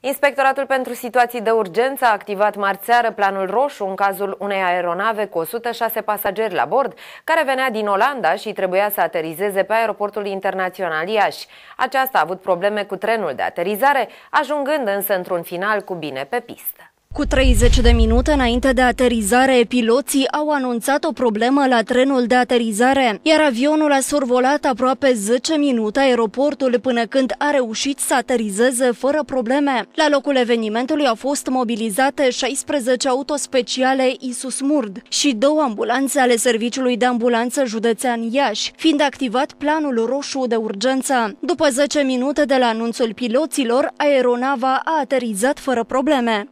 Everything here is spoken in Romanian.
Inspectoratul pentru situații de urgență a activat marțeară planul roșu în cazul unei aeronave cu 106 pasageri la bord, care venea din Olanda și trebuia să aterizeze pe aeroportul internațional Iași. Aceasta a avut probleme cu trenul de aterizare, ajungând însă într-un final cu bine pe pistă. Cu 30 de minute înainte de aterizare, piloții au anunțat o problemă la trenul de aterizare, iar avionul a survolat aproape 10 minute aeroportul până când a reușit să aterizeze fără probleme. La locul evenimentului au fost mobilizate 16 autospeciale Isus Murd și două ambulanțe ale Serviciului de Ambulanță Județean Iași, fiind activat planul roșu de urgență. După 10 minute de la anunțul piloților, aeronava a aterizat fără probleme.